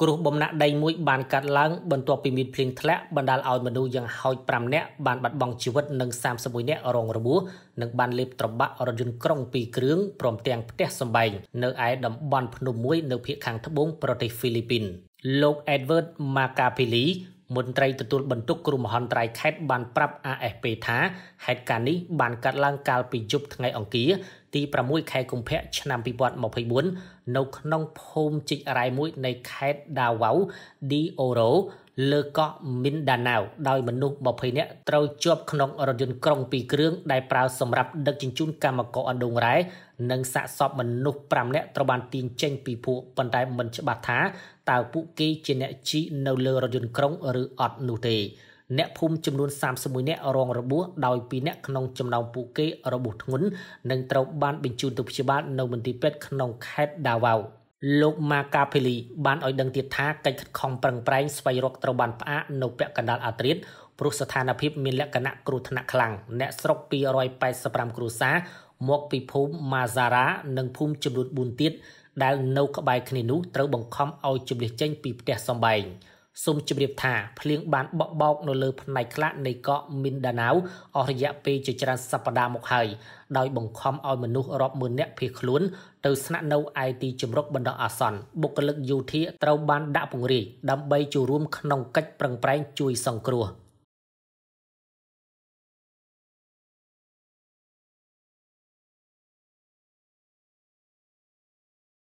គ្រោះបំណាក់ដីមួយបានកាត់ឡើងបន្ទាប់ពីមានភ្លៀងធ្លាក់បណ្ដាលឲ្យមនុស្សយ៉ាងហោច5នាក់បានបាត់បង់ជីវិតនិង31នាក់រងរបួសនិងបានលេបត្របាក់រថយន្តក្រុង2គ្រឿងព្រមទាំងផ្ទះសម្បែងនៅឯតំបន់ភ្នំមួយ នៅភូមិខាងត្បូងប្រទេសហ្វីលីពីនលោក Edward Macapili មន្ត្រីទទួលបន្ទុកគ្រោះមហន្តរាយខេត្តបានប្រាប់ AFP ថា ហេតុការណ៍នេះបានកើតឡើងកាល ពីយប់ថ្ងៃអង្គារទី6ខែកុម្ភៈឆ្នាំ2024នៅក្នុងភូមិជីករ៉ៃមួយ នៃខេត្តដាវ៉ៅឌីអូរ៉ូលើកោះមីនដាណាវដោយមនុស្ស20នាក់ត្រូវជាប់ក្នុងរថយន្តក្រុង2គ្រឿងដែលប្រើសម្រាប់ដឹកជញ្ជូនកម្មករអណ្ដូងរ៉ែនិងសាកសពមនុស្ស5នាក់ត្រូវបានទាញចេញពីពួកប៉ុន្តែមិនច្បាស់ថាតើពួកគេជាអ្នកជីនៅលើរថយន្តក្រុងឬអត់នោះទេ។អ្នកភូមិចំនួន31នាក់រងរបួសដោយ2នាក់ក្នុងចំណោមពួកគេរបួសធ្ងន់និងត្រូវបានបញ្ជូនទៅព្យាបាលនៅមន្ទីរពេទ្យក្នុងខេត្តដាវ៉ៅលោកម៉ាកាភីលីបានឲ្យដឹងទៀតថាកិច្ចខិតខំប្រឹងប្រែងស្វែងរកត្រូវបានផ្អាកនៅពាក់កណ្ដាលអាត្រៀតព្រោះស្ថានភាពមានលក្ខណៈគ្រោះថ្នាក់ខ្លាំងអ្នក ស្រុក285គ្រួសារមក ពីភូមិម៉ាហ្សារ៉ានិងភូមិចំនួន4ទៀតដែលនៅក្បែរគ្នានោះត្រូវបង្ខំឲ្យជម្លៀសចេញពីផ្ទះសម្បែង។សូមជម្រាបថាភ្លៀងបានបក់បោកនៅលើផ្នែកខ្លះនៃកោះមីនដាណាវអស់រយៈពេលជាច្រើនសប្តាហ៍មកហើយដោយបង្ខំឲ្យមនុស្សរាប់ម៉ឺននាក់ភៀសខ្លួនទៅស្នាក់នៅឯទីជំរកបណ្ដោះអាសន្នបុគ្គលិកយោធាត្រូវបានដាក់ពង្រាយដើម្បីចូលរួមក្នុងកិច្ចប្រឹងប្រែងជួយសង្គ្រោះ